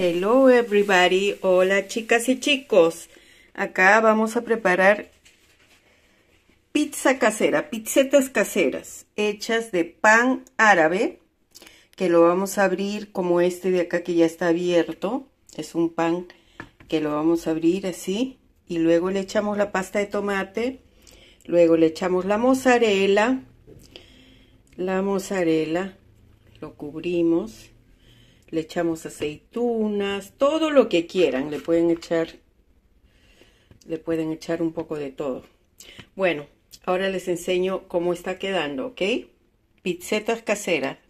Hello everybody, hola chicas y chicos. Acá vamos a preparar pizza casera, pizzetas caseras, hechas de pan árabe, que lo vamos a abrir como este de acá que ya está abierto. Es un pan que lo vamos a abrir así y luego le echamos la pasta de tomate, luego le echamos la mozzarella, la mozzarella, lo cubrimos le echamos aceitunas, todo lo que quieran, le pueden echar, le pueden echar un poco de todo. Bueno, ahora les enseño cómo está quedando, ¿ok? Pizzetas caseras.